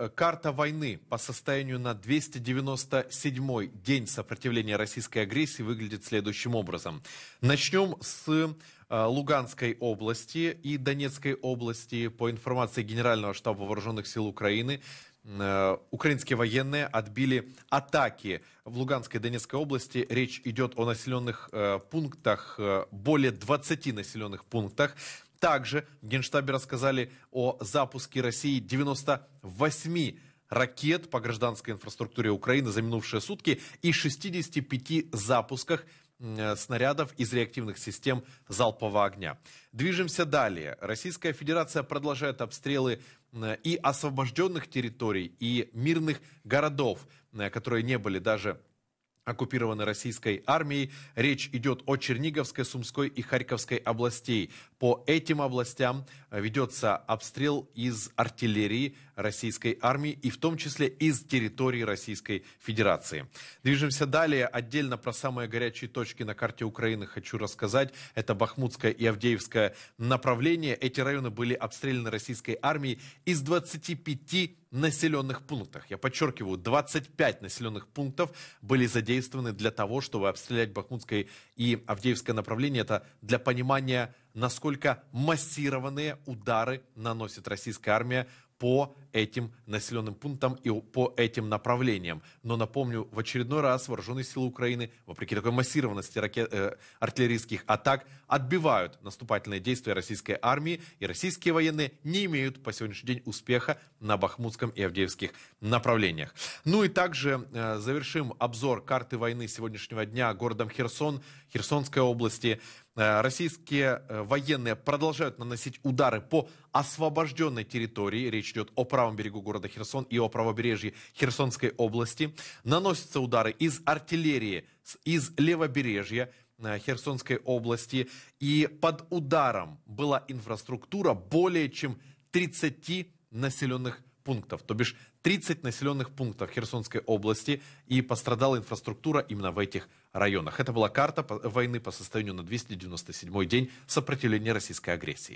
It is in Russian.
Э, карта войны по состоянию на 297-й день сопротивления российской агрессии выглядит следующим образом. Начнем с э, Луганской области и Донецкой области. По информации Генерального штаба Вооруженных сил Украины, э, украинские военные отбили атаки в Луганской и Донецкой области. Речь идет о населенных пунктах, более 20 населенных пунктах. Также в Генштабе рассказали о запуске России 98 ракет по гражданской инфраструктуре Украины за минувшие сутки и 65 запусках снарядов из реактивных систем залпового огня. Движемся далее. Российская Федерация продолжает обстрелы и освобожденных территорий, и мирных городов, которые не были даже оккупированы российской армией. Речь идет о Черниговской, Сумской и Харьковской областей. По этим областям ведется обстрел из артиллерии российской армии и в том числе из территории Российской Федерации. Движемся далее. Отдельно про самые горячие точки на карте Украины хочу рассказать. Это Бахмутское и Авдеевское направление. Эти районы были обстреляны российской армией из 25 населенных пунктах. Я подчеркиваю, 25 населенных пунктов были задействованы для того, чтобы обстрелять Бахмутское и Авдеевское направление. Это для понимания насколько массированные удары наносит российская армия по этим населенным пунктам и по этим направлениям. Но напомню, в очередной раз вооруженные силы Украины, вопреки такой массированности ракет, э, артиллерийских атак, отбивают наступательные действия российской армии, и российские военные не имеют по сегодняшний день успеха на Бахмутском и Авдеевских направлениях. Ну и также э, завершим обзор карты войны сегодняшнего дня городом Херсон, Херсонской области э, российские э, военные продолжают наносить удары по освобожденной территории, речь речь идет о правом берегу города Херсон и о правобережье Херсонской области. Наносятся удары из артиллерии, из левобережья, э, Херсонской области. И под ударом была инфраструктура более чем 30 населенных пунктов, то бишь 30 населенных пунктов Херсонской области, и пострадала инфраструктура именно в этих районах. Это была карта войны по состоянию на 297 день сопротивления российской агрессии.